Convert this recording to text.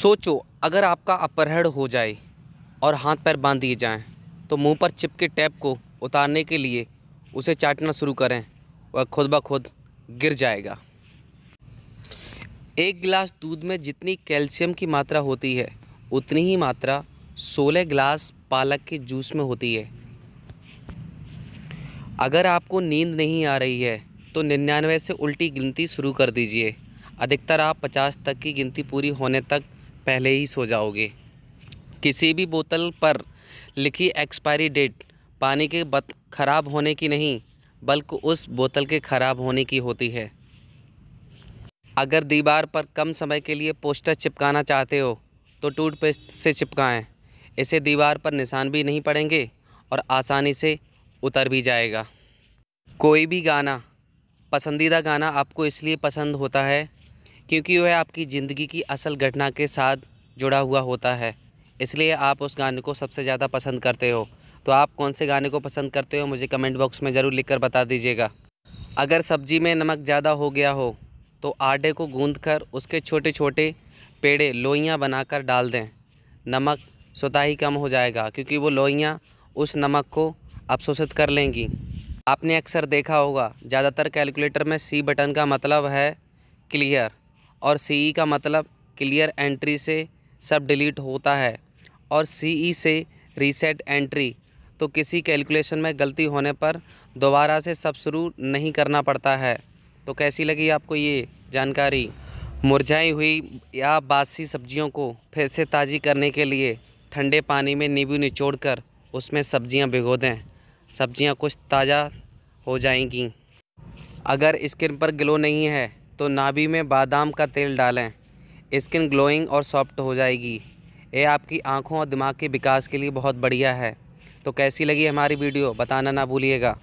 सोचो अगर आपका अपहरण हो जाए और हाथ पैर बांध दिए जाएं तो मुंह पर चिपके टैप को उतारने के लिए उसे चाटना शुरू करें वह खुद ब खुद गिर जाएगा एक गिलास दूध में जितनी कैल्शियम की मात्रा होती है उतनी ही मात्रा 16 गिलास पालक के जूस में होती है अगर आपको नींद नहीं आ रही है तो निन्यानवे से उल्टी गिनती शुरू कर दीजिए अधिकतर आप पचास तक की गिनती पूरी होने तक पहले ही सो जाओगे किसी भी बोतल पर लिखी एक्सपायरी डेट पानी के बत खराब होने की नहीं बल्कि उस बोतल के ख़राब होने की होती है अगर दीवार पर कम समय के लिए पोस्टर चिपकाना चाहते हो तो टूथपेस्ट से चिपकाएं इसे दीवार पर निशान भी नहीं पड़ेंगे और आसानी से उतर भी जाएगा कोई भी गाना पसंदीदा गाना आपको इसलिए पसंद होता है क्योंकि वह आपकी ज़िंदगी की असल घटना के साथ जुड़ा हुआ होता है इसलिए आप उस गाने को सबसे ज़्यादा पसंद करते हो तो आप कौन से गाने को पसंद करते हो मुझे कमेंट बॉक्स में ज़रूर लिखकर बता दीजिएगा अगर सब्जी में नमक ज़्यादा हो गया हो तो आटे को गूँध कर उसके छोटे छोटे पेड़े लोइयाँ बनाकर डाल दें नमक स्वतः ही कम हो जाएगा क्योंकि वो लोइयाँ उस नमक को अवशोषित कर लेंगी आपने अक्सर देखा होगा ज़्यादातर कैलकुलेटर में सी बटन का मतलब है क्लियर और सी e का मतलब क्लियर एंट्री से सब डिलीट होता है और सी e से रीसेट एंट्री तो किसी कैलकुलेशन में गलती होने पर दोबारा से सब शुरू नहीं करना पड़ता है तो कैसी लगी आपको ये जानकारी मुरझाई हुई या बासी सब्जियों को फिर से ताज़ी करने के लिए ठंडे पानी में नींबू निचोड़ कर उसमें सब्जियां भिगो दें सब्जियां कुछ ताज़ा हो जाएंगी अगर स्किन पर ग्लो नहीं है तो नाभि में बादाम का तेल डालें स्किन ग्लोइंग और सॉफ्ट हो जाएगी ये आपकी आँखों और दिमाग के विकास के लिए बहुत बढ़िया है तो कैसी लगी हमारी वीडियो बताना ना भूलिएगा